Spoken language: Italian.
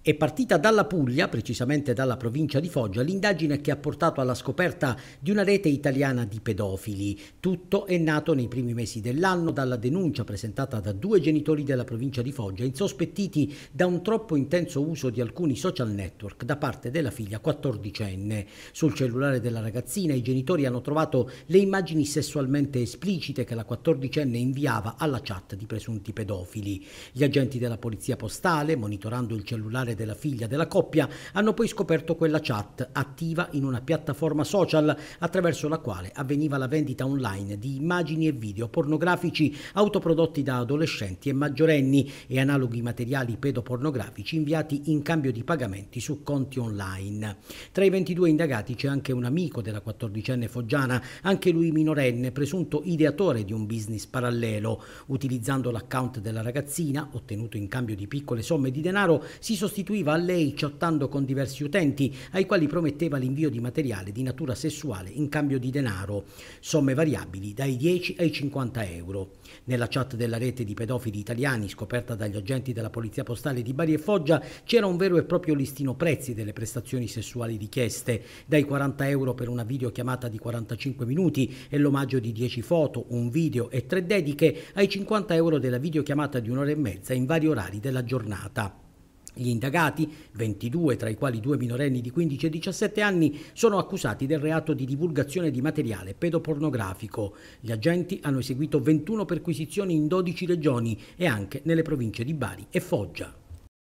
È partita dalla Puglia, precisamente dalla provincia di Foggia, l'indagine che ha portato alla scoperta di una rete italiana di pedofili. Tutto è nato nei primi mesi dell'anno dalla denuncia presentata da due genitori della provincia di Foggia, insospettiti da un troppo intenso uso di alcuni social network da parte della figlia 14enne. Sul cellulare della ragazzina i genitori hanno trovato le immagini sessualmente esplicite che la 14enne inviava alla chat di presunti pedofili. Gli agenti della polizia postale, monitorando il cellulare personale della figlia della coppia hanno poi scoperto quella chat attiva in una piattaforma social attraverso la quale avveniva la vendita online di immagini e video pornografici autoprodotti da adolescenti e maggiorenni e analoghi materiali pedopornografici inviati in cambio di pagamenti su conti online. Tra i 22 indagati c'è anche un amico della 14enne foggiana, anche lui minorenne, presunto ideatore di un business parallelo. Utilizzando l'account della ragazzina, ottenuto in cambio di piccole somme di denaro, si sostiene prostituiva a lei ciottando con diversi utenti ai quali prometteva l'invio di materiale di natura sessuale in cambio di denaro, somme variabili dai 10 ai 50 euro. Nella chat della rete di pedofili italiani scoperta dagli agenti della Polizia Postale di Bari e Foggia c'era un vero e proprio listino prezzi delle prestazioni sessuali richieste, dai 40 euro per una videochiamata di 45 minuti e l'omaggio di 10 foto, un video e tre dediche ai 50 euro della videochiamata di un'ora e mezza in vari orari della giornata. Gli indagati, 22 tra i quali due minorenni di 15 e 17 anni, sono accusati del reato di divulgazione di materiale pedopornografico. Gli agenti hanno eseguito 21 perquisizioni in 12 regioni e anche nelle province di Bari e Foggia.